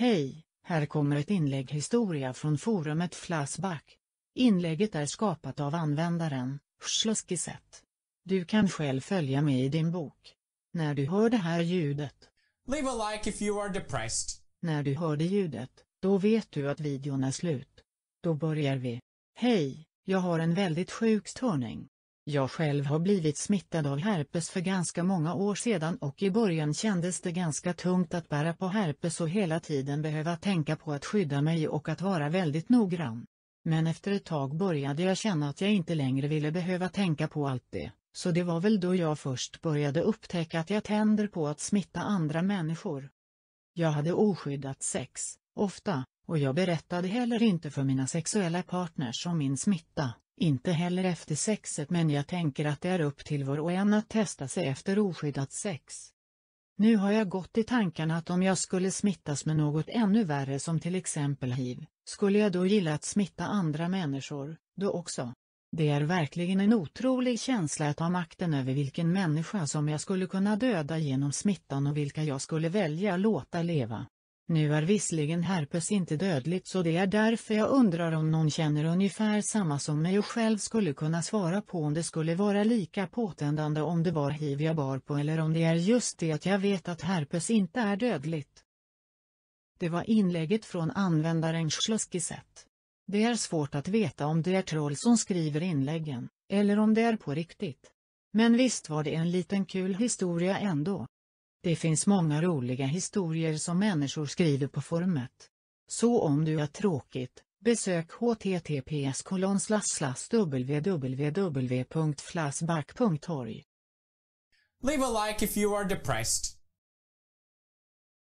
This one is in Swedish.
Hej, här kommer ett inlägg historia från forumet Flashback. Inlägget är skapat av användaren Schlossgissett. Du kan själv följa med i din bok. När du hör det här ljudet. Leave a like if you are depressed. När du hörde ljudet, då vet du att videon är slut. Då börjar vi. Hej, jag har en väldigt sjuk störning. Jag själv har blivit smittad av herpes för ganska många år sedan och i början kändes det ganska tungt att bära på herpes och hela tiden behöva tänka på att skydda mig och att vara väldigt noggrann. Men efter ett tag började jag känna att jag inte längre ville behöva tänka på allt det, så det var väl då jag först började upptäcka att jag tänder på att smitta andra människor. Jag hade oskyddat sex, ofta, och jag berättade heller inte för mina sexuella partners om min smitta, inte heller efter sexet men jag tänker att det är upp till var och en att testa sig efter oskyddat sex. Nu har jag gått i tankarna att om jag skulle smittas med något ännu värre som till exempel hiv, skulle jag då gilla att smitta andra människor, då också. Det är verkligen en otrolig känsla att ha makten över vilken människa som jag skulle kunna döda genom smittan och vilka jag skulle välja låta leva. Nu är visserligen herpes inte dödligt så det är därför jag undrar om någon känner ungefär samma som mig och själv skulle kunna svara på om det skulle vara lika påtändande om det var hiv jag bar på eller om det är just det att jag vet att herpes inte är dödligt. Det var inlägget från användaren Schluskiset. Det är svårt att veta om det är troll som skriver inläggen, eller om det är på riktigt. Men visst var det en liten kul historia ändå. Det finns många roliga historier som människor skriver på forumet. Så om du har tråkigt, besök https www.flashback.org. Leave a like if you are depressed.